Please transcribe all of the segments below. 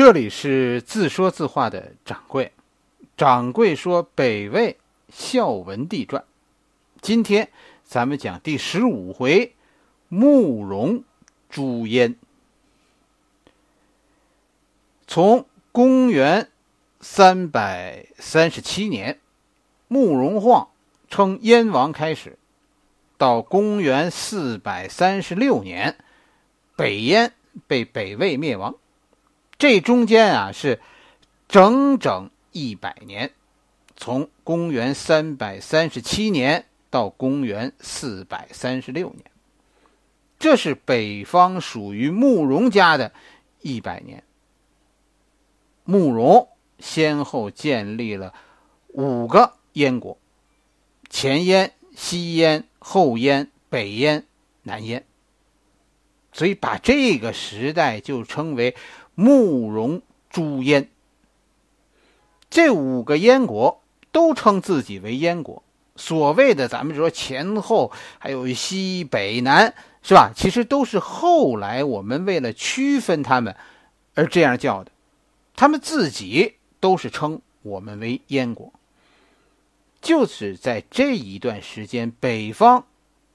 这里是自说自话的掌柜。掌柜说《北魏孝文帝传》，今天咱们讲第十五回，慕容朱燕。从公元三百三十七年，慕容晃称燕王开始，到公元四百三十六年，北燕被北魏灭亡。这中间啊是整整一百年，从公元三百三十七年到公元四百三十六年，这是北方属于慕容家的一百年。慕容先后建立了五个燕国：前燕、西燕、后燕、北燕、南燕。所以，把这个时代就称为。慕容、朱燕，这五个燕国都称自己为燕国。所谓的咱们说前后还有西北南，是吧？其实都是后来我们为了区分他们而这样叫的。他们自己都是称我们为燕国。就是在这一段时间，北方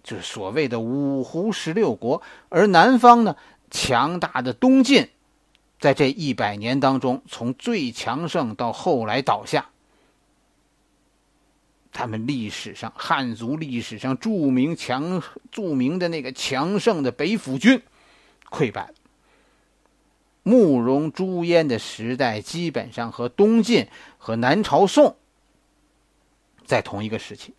就是所谓的五胡十六国，而南方呢，强大的东晋。在这一百年当中，从最强盛到后来倒下，他们历史上汉族历史上著名强著名的那个强盛的北府军，溃败。慕容朱燕的时代，基本上和东晋和南朝宋在同一个时期。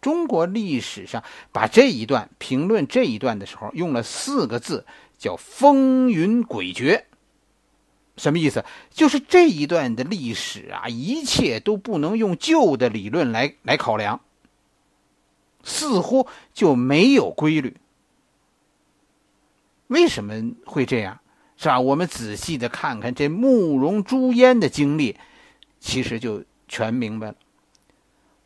中国历史上把这一段评论这一段的时候，用了四个字，叫风云诡谲。什么意思？就是这一段的历史啊，一切都不能用旧的理论来来考量，似乎就没有规律。为什么会这样？是吧？我们仔细的看看这慕容朱嫣的经历，其实就全明白了。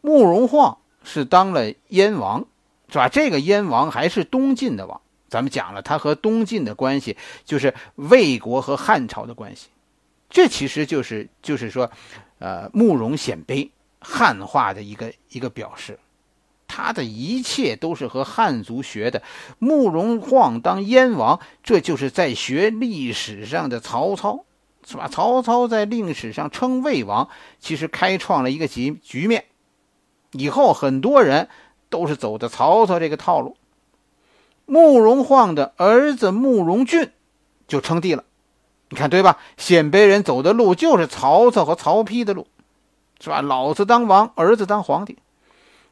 慕容晃是当了燕王，是吧？这个燕王还是东晋的王。咱们讲了，他和东晋的关系就是魏国和汉朝的关系，这其实就是就是说，呃，慕容鲜卑汉化的一个一个表示，他的一切都是和汉族学的。慕容晃当燕王，这就是在学历史上的曹操，是吧？曹操在历史上称魏王，其实开创了一个局局面，以后很多人都是走的曹操这个套路。慕容晃的儿子慕容俊就称帝了，你看对吧？鲜卑人走的路就是曹操和曹丕的路，是吧？老子当王，儿子当皇帝。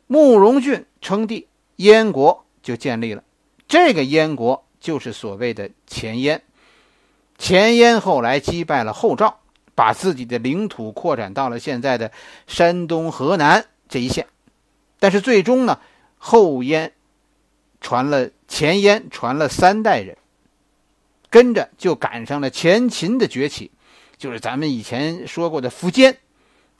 慕容俊称帝，燕国就建立了。这个燕国就是所谓的前燕。前燕后来击败了后赵，把自己的领土扩展到了现在的山东、河南这一线。但是最终呢，后燕传了。前燕传了三代人，跟着就赶上了前秦的崛起，就是咱们以前说过的苻坚，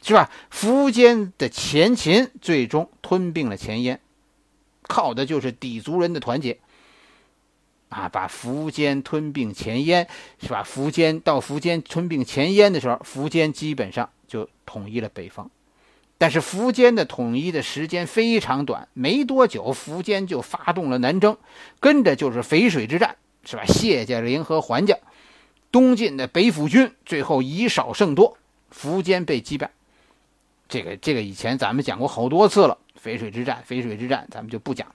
是吧？苻坚的前秦最终吞并了前燕，靠的就是氐族人的团结。啊，把苻坚吞并前燕，是吧？苻坚到苻坚吞并前燕的时候，苻坚基本上就统一了北方。但是苻坚的统一的时间非常短，没多久，苻坚就发动了南征，跟着就是淝水之战，是吧？谢家、联和桓家，东晋的北府军最后以少胜多，苻坚被击败。这个这个以前咱们讲过好多次了，淝水之战，淝水之战咱们就不讲。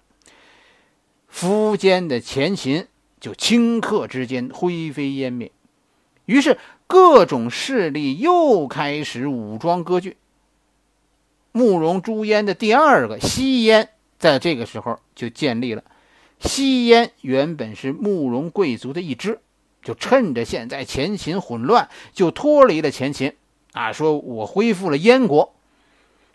苻坚的前秦就顷刻之间灰飞烟灭，于是各种势力又开始武装割据。慕容朱嫣的第二个西烟，在这个时候就建立了。西烟原本是慕容贵族的一支，就趁着现在前秦混乱，就脱离了前秦，啊，说我恢复了燕国。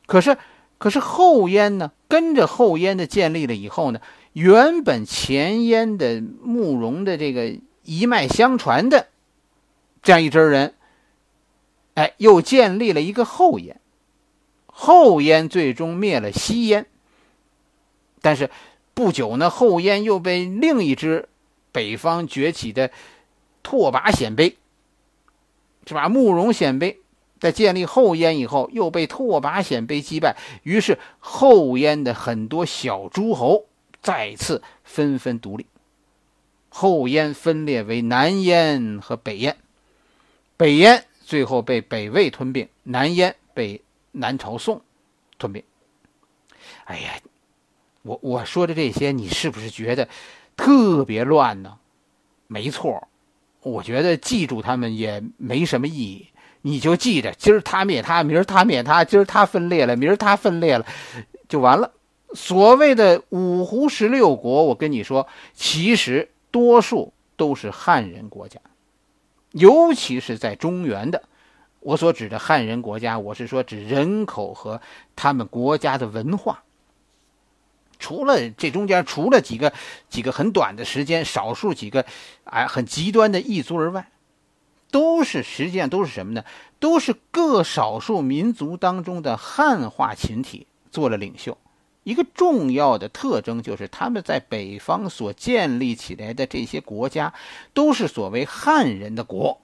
可是，可是后燕呢？跟着后燕的建立了以后呢，原本前燕的慕容的这个一脉相传的这样一支人，哎，又建立了一个后燕。后燕最终灭了西燕，但是不久呢，后燕又被另一支北方崛起的拓跋鲜卑，是吧？慕容鲜卑在建立后燕以后，又被拓跋鲜卑击败，于是后燕的很多小诸侯再次纷纷独立，后燕分裂为南燕和北燕，北燕最后被北魏吞并，南燕被。南朝宋，吞并。哎呀，我我说的这些，你是不是觉得特别乱呢？没错，我觉得记住他们也没什么意义。你就记着，今儿他灭他，明儿他灭他，今儿他分裂了，明儿他分裂了，就完了。所谓的五胡十六国，我跟你说，其实多数都是汉人国家，尤其是在中原的。我所指的汉人国家，我是说指人口和他们国家的文化。除了这中间，除了几个几个很短的时间，少数几个哎很极端的异族而外，都是实际上都是什么呢？都是各少数民族当中的汉化群体做了领袖。一个重要的特征就是，他们在北方所建立起来的这些国家，都是所谓汉人的国。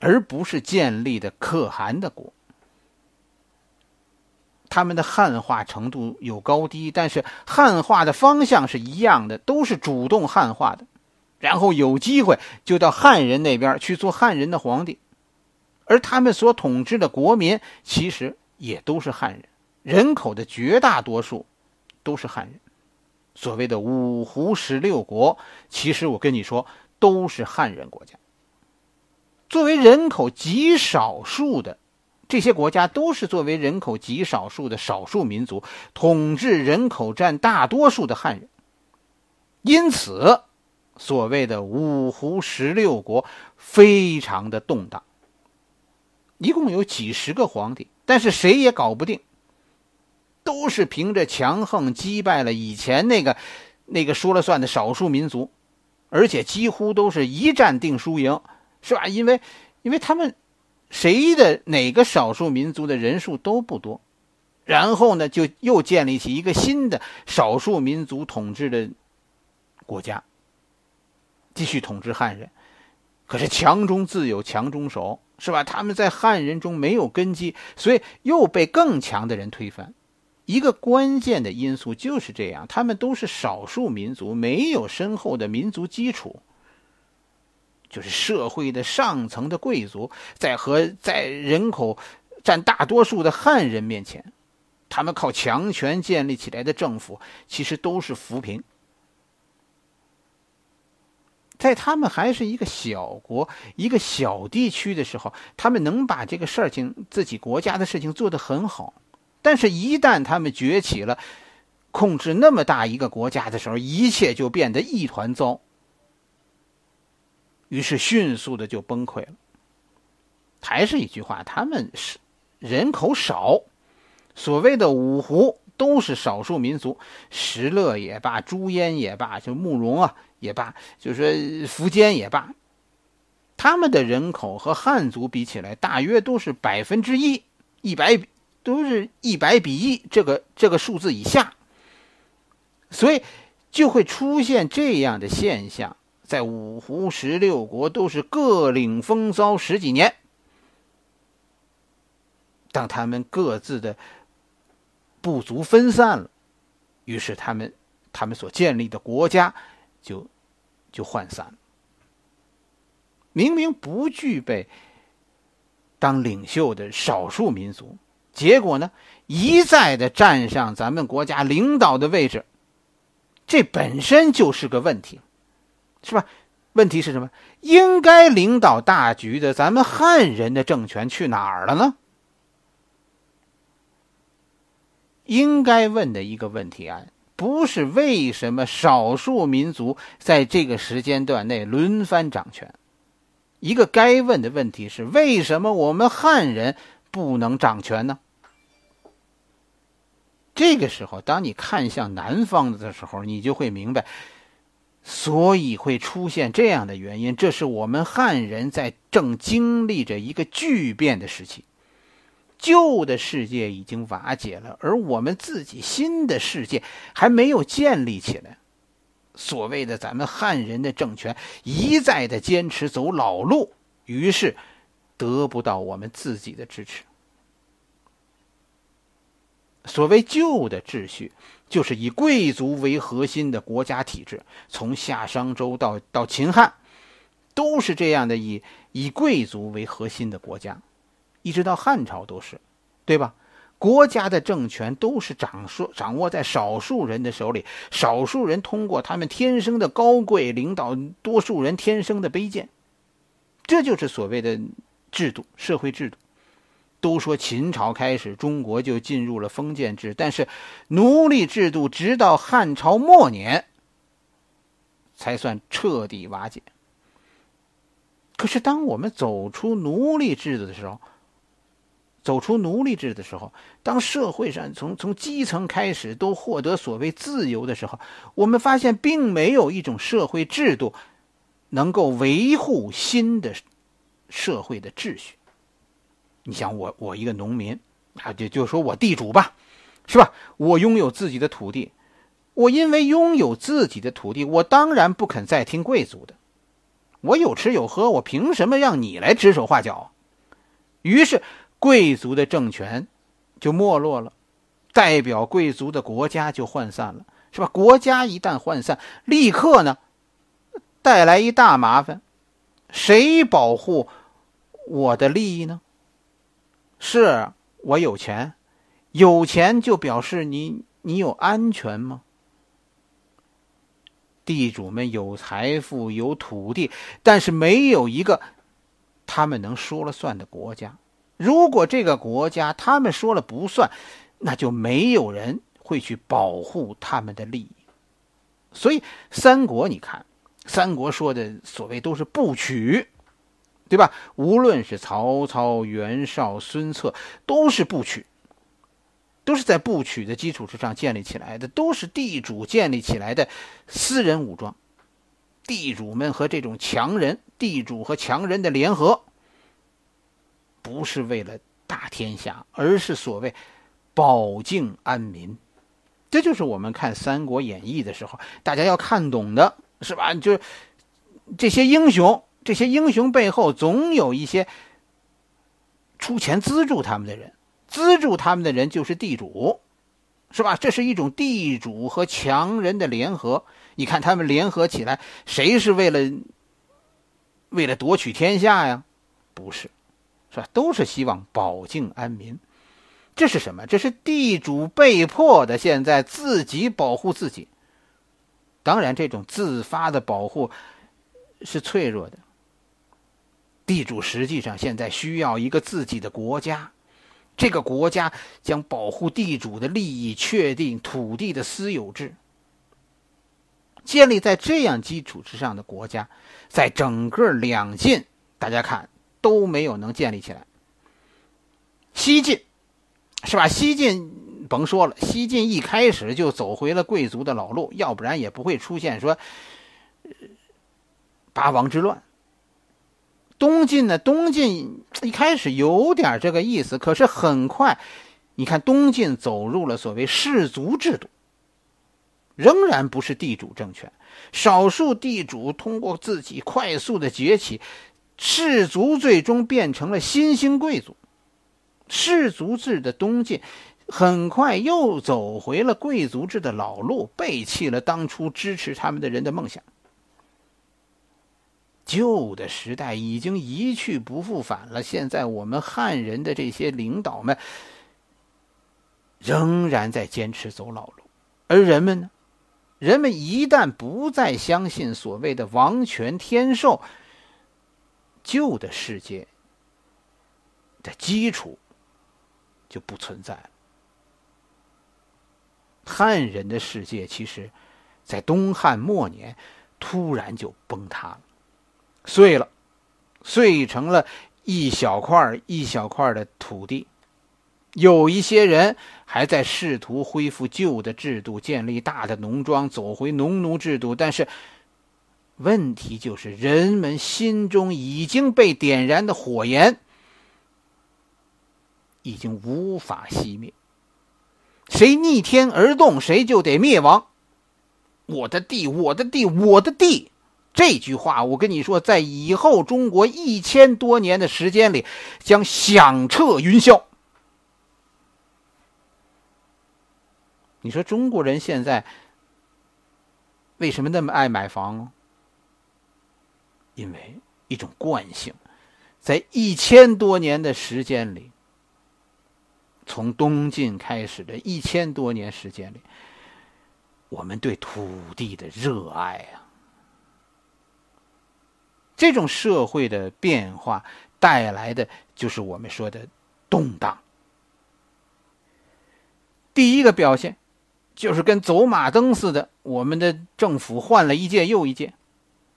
而不是建立的可汗的国，他们的汉化程度有高低，但是汉化的方向是一样的，都是主动汉化的，然后有机会就到汉人那边去做汉人的皇帝，而他们所统治的国民其实也都是汉人，人口的绝大多数都是汉人。所谓的五胡十六国，其实我跟你说，都是汉人国家。作为人口极少数的这些国家，都是作为人口极少数的少数民族统治人口占大多数的汉人，因此，所谓的五胡十六国非常的动荡。一共有几十个皇帝，但是谁也搞不定，都是凭着强横击败了以前那个那个说了算的少数民族，而且几乎都是一战定输赢。是吧？因为因为他们谁的哪个少数民族的人数都不多，然后呢，就又建立起一个新的少数民族统治的国家，继续统治汉人。可是强中自有强中手，是吧？他们在汉人中没有根基，所以又被更强的人推翻。一个关键的因素就是这样：他们都是少数民族，没有深厚的民族基础。就是社会的上层的贵族，在和在人口占大多数的汉人面前，他们靠强权建立起来的政府，其实都是扶贫。在他们还是一个小国、一个小地区的时候，他们能把这个事情、自己国家的事情做得很好；但是，一旦他们崛起了，控制那么大一个国家的时候，一切就变得一团糟。于是迅速的就崩溃了。还是一句话，他们是人口少，所谓的五胡都是少数民族，石勒也罢，朱焉也罢，就慕容啊也罢，就说苻坚也罢，他们的人口和汉族比起来，大约都是百分之一，一百都是一百比一，这个这个数字以下，所以就会出现这样的现象。在五胡十六国都是各领风骚十几年。当他们各自的部族分散了，于是他们他们所建立的国家就就涣散了。明明不具备当领袖的少数民族，结果呢一再的站上咱们国家领导的位置，这本身就是个问题。是吧？问题是什么？应该领导大局的，咱们汉人的政权去哪儿了呢？应该问的一个问题啊，不是为什么少数民族在这个时间段内轮番掌权？一个该问的问题是：为什么我们汉人不能掌权呢？这个时候，当你看向南方的时候，你就会明白。所以会出现这样的原因，这是我们汉人在正经历着一个巨变的时期，旧的世界已经瓦解了，而我们自己新的世界还没有建立起来。所谓的咱们汉人的政权一再的坚持走老路，于是得不到我们自己的支持。所谓旧的秩序。就是以贵族为核心的国家体制，从夏商周到到秦汉，都是这样的以以贵族为核心的国家，一直到汉朝都是，对吧？国家的政权都是掌说掌握在少数人的手里，少数人通过他们天生的高贵领导多数人天生的卑贱，这就是所谓的制度，社会制度。都说秦朝开始，中国就进入了封建制，但是奴隶制度直到汉朝末年才算彻底瓦解。可是，当我们走出奴隶制度的时候，走出奴隶制的时候，当社会上从从基层开始都获得所谓自由的时候，我们发现，并没有一种社会制度能够维护新的社会的秩序。你想我，我一个农民啊，就就说我地主吧，是吧？我拥有自己的土地，我因为拥有自己的土地，我当然不肯再听贵族的。我有吃有喝，我凭什么让你来指手画脚？于是，贵族的政权就没落了，代表贵族的国家就涣散了，是吧？国家一旦涣散，立刻呢带来一大麻烦，谁保护我的利益呢？是我有钱，有钱就表示你你有安全吗？地主们有财富，有土地，但是没有一个他们能说了算的国家。如果这个国家他们说了不算，那就没有人会去保护他们的利益。所以三国，你看，三国说的所谓都是不取。对吧？无论是曹操、袁绍、孙策，都是部曲，都是在部曲的基础之上建立起来的，都是地主建立起来的私人武装。地主们和这种强人，地主和强人的联合，不是为了打天下，而是所谓保境安民。这就是我们看《三国演义》的时候，大家要看懂的，是吧？就是这些英雄。这些英雄背后总有一些出钱资助他们的人，资助他们的人就是地主，是吧？这是一种地主和强人的联合。你看他们联合起来，谁是为了为了夺取天下呀？不是，是吧？都是希望保境安民。这是什么？这是地主被迫的，现在自己保护自己。当然，这种自发的保护是脆弱的。地主实际上现在需要一个自己的国家，这个国家将保护地主的利益，确定土地的私有制。建立在这样基础之上的国家，在整个两晋，大家看都没有能建立起来。西晋是吧？西晋甭说了，西晋一开始就走回了贵族的老路，要不然也不会出现说八王之乱。东晋呢？东晋一开始有点这个意思，可是很快，你看东晋走入了所谓氏族制度，仍然不是地主政权。少数地主通过自己快速的崛起，氏族最终变成了新兴贵族。氏族制的东晋，很快又走回了贵族制的老路，背弃了当初支持他们的人的梦想。旧的时代已经一去不复返了。现在我们汉人的这些领导们仍然在坚持走老路，而人们呢？人们一旦不再相信所谓的王权天授，旧的世界的基础就不存在了。汉人的世界其实，在东汉末年突然就崩塌了。碎了，碎成了一小块儿一小块儿的土地。有一些人还在试图恢复旧的制度，建立大的农庄，走回农奴制度。但是，问题就是人们心中已经被点燃的火焰已经无法熄灭。谁逆天而动，谁就得灭亡。我的地，我的地，我的地。这句话，我跟你说，在以后中国一千多年的时间里，将响彻云霄。你说中国人现在为什么那么爱买房？因为一种惯性，在一千多年的时间里，从东晋开始的一千多年时间里，我们对土地的热爱啊！这种社会的变化带来的就是我们说的动荡。第一个表现就是跟走马灯似的，我们的政府换了一届又一届，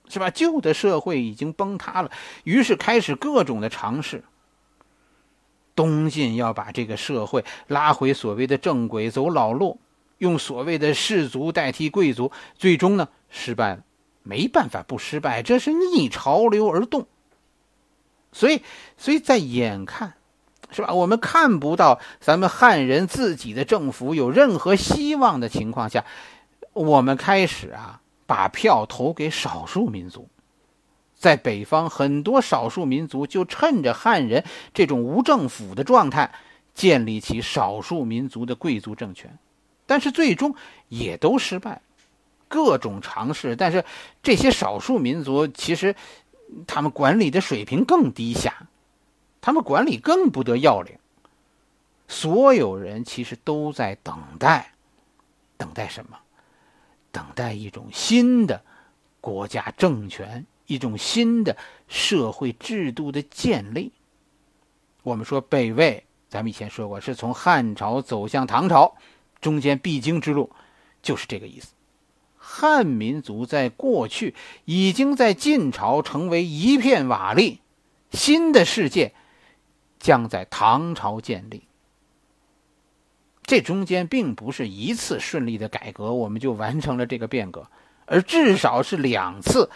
是吧？旧的社会已经崩塌了，于是开始各种的尝试。东晋要把这个社会拉回所谓的正轨，走老路，用所谓的士族代替贵族，最终呢失败了。没办法不失败，这是逆潮流而动。所以，所以在眼看是吧？我们看不到咱们汉人自己的政府有任何希望的情况下，我们开始啊，把票投给少数民族。在北方，很多少数民族就趁着汉人这种无政府的状态，建立起少数民族的贵族政权，但是最终也都失败。各种尝试，但是这些少数民族其实他们管理的水平更低下，他们管理更不得要领。所有人其实都在等待，等待什么？等待一种新的国家政权，一种新的社会制度的建立。我们说北魏，咱们以前说过，是从汉朝走向唐朝，中间必经之路，就是这个意思。汉民族在过去已经在晋朝成为一片瓦砾，新的世界将在唐朝建立。这中间并不是一次顺利的改革，我们就完成了这个变革，而至少是两次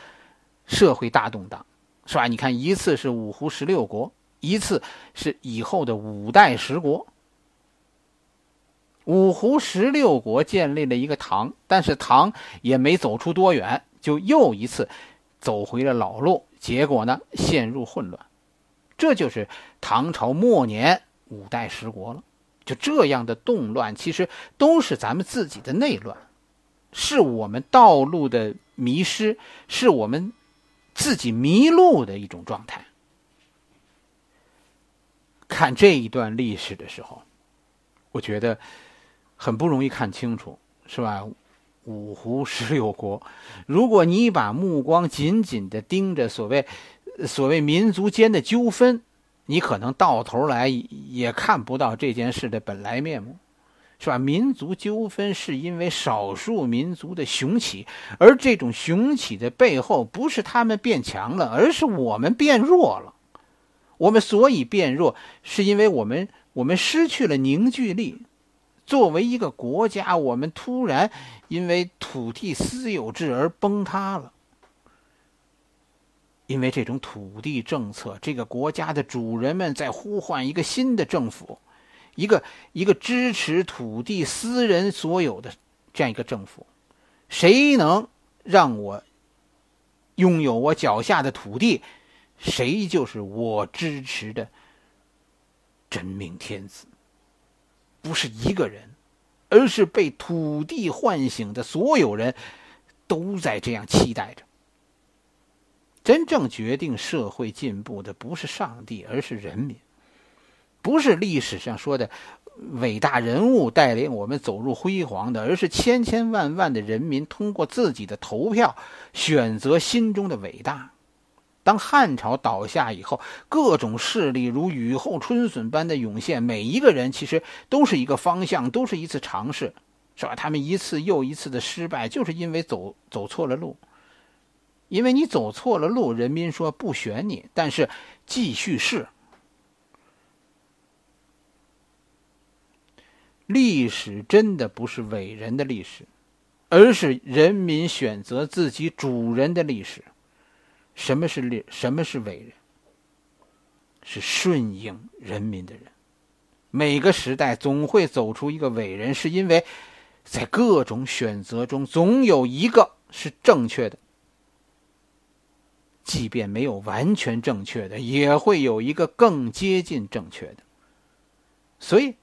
社会大动荡，是吧？你看，一次是五胡十六国，一次是以后的五代十国。五胡十六国建立了一个唐，但是唐也没走出多远，就又一次走回了老路，结果呢，陷入混乱。这就是唐朝末年五代十国了。就这样的动乱，其实都是咱们自己的内乱，是我们道路的迷失，是我们自己迷路的一种状态。看这一段历史的时候，我觉得。很不容易看清楚，是吧？五湖十六国，如果你把目光紧紧地盯着所谓所谓民族间的纠纷，你可能到头来也看不到这件事的本来面目，是吧？民族纠纷是因为少数民族的雄起，而这种雄起的背后，不是他们变强了，而是我们变弱了。我们所以变弱，是因为我们我们失去了凝聚力。作为一个国家，我们突然因为土地私有制而崩塌了。因为这种土地政策，这个国家的主人们在呼唤一个新的政府，一个一个支持土地私人所有的这样一个政府。谁能让我拥有我脚下的土地，谁就是我支持的真命天子。不是一个人，而是被土地唤醒的所有人，都在这样期待着。真正决定社会进步的，不是上帝，而是人民；不是历史上说的伟大人物带领我们走入辉煌的，而是千千万万的人民通过自己的投票选择心中的伟大。当汉朝倒下以后，各种势力如雨后春笋般的涌现。每一个人其实都是一个方向，都是一次尝试，是吧？他们一次又一次的失败，就是因为走走错了路。因为你走错了路，人民说不选你，但是继续试。历史真的不是伟人的历史，而是人民选择自己主人的历史。什么是什么是伟人？是顺应人民的人。每个时代总会走出一个伟人，是因为在各种选择中，总有一个是正确的。即便没有完全正确的，也会有一个更接近正确的。所以，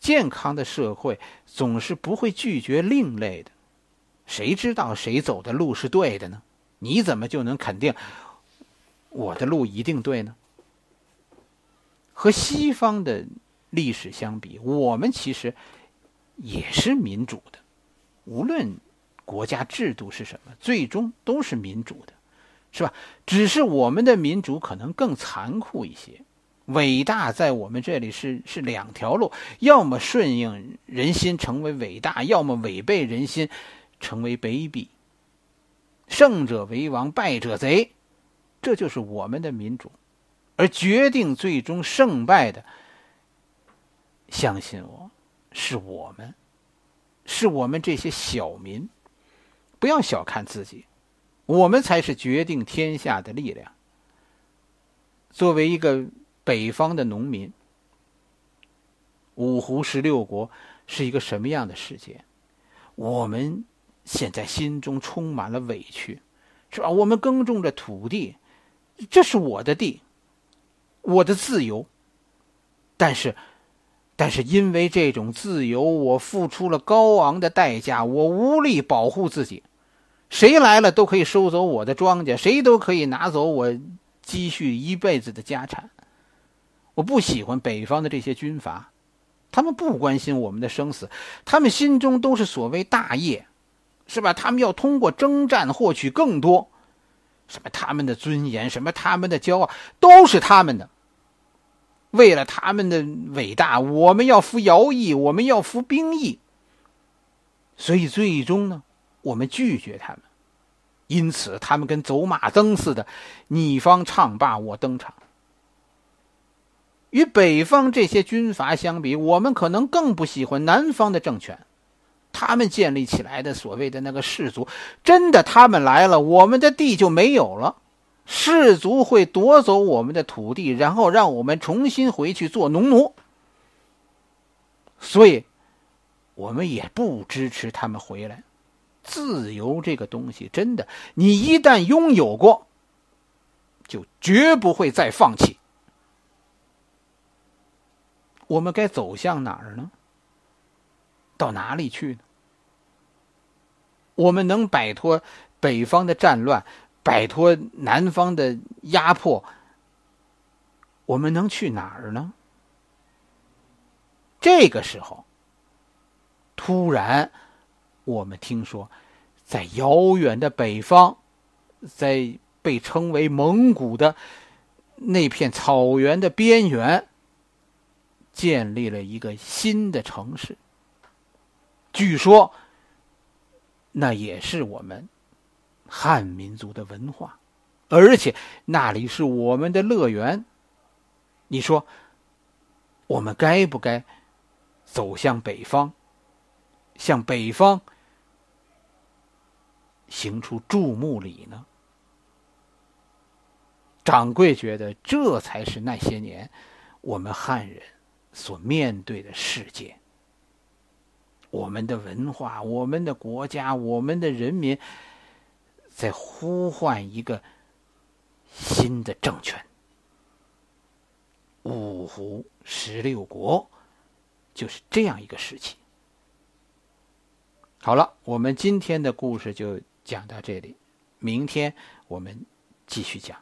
健康的社会总是不会拒绝另类的。谁知道谁走的路是对的呢？你怎么就能肯定我的路一定对呢？和西方的历史相比，我们其实也是民主的，无论国家制度是什么，最终都是民主的，是吧？只是我们的民主可能更残酷一些。伟大在我们这里是是两条路：要么顺应人心成为伟大，要么违背人心成为卑鄙。胜者为王，败者贼，这就是我们的民主。而决定最终胜败的，相信我，是我们，是我们这些小民。不要小看自己，我们才是决定天下的力量。作为一个北方的农民，五胡十六国是一个什么样的世界？我们。现在心中充满了委屈，是吧？我们耕种着土地，这是我的地，我的自由。但是，但是因为这种自由，我付出了高昂的代价，我无力保护自己，谁来了都可以收走我的庄稼，谁都可以拿走我积蓄一辈子的家产。我不喜欢北方的这些军阀，他们不关心我们的生死，他们心中都是所谓大业。是吧？他们要通过征战获取更多，什么他们的尊严，什么他们的骄傲，都是他们的。为了他们的伟大，我们要服徭役，我们要服兵役。所以最终呢，我们拒绝他们。因此，他们跟走马灯似的，你方唱罢我登场。与北方这些军阀相比，我们可能更不喜欢南方的政权。他们建立起来的所谓的那个氏族，真的，他们来了，我们的地就没有了。氏族会夺走我们的土地，然后让我们重新回去做农奴。所以，我们也不支持他们回来。自由这个东西，真的，你一旦拥有过，就绝不会再放弃。我们该走向哪儿呢？到哪里去呢？我们能摆脱北方的战乱，摆脱南方的压迫，我们能去哪儿呢？这个时候，突然，我们听说，在遥远的北方，在被称为蒙古的那片草原的边缘，建立了一个新的城市。据说。那也是我们汉民族的文化，而且那里是我们的乐园。你说，我们该不该走向北方，向北方行出注目礼呢？掌柜觉得这才是那些年我们汉人所面对的世界。我们的文化，我们的国家，我们的人民，在呼唤一个新的政权。五胡十六国，就是这样一个时期。好了，我们今天的故事就讲到这里，明天我们继续讲。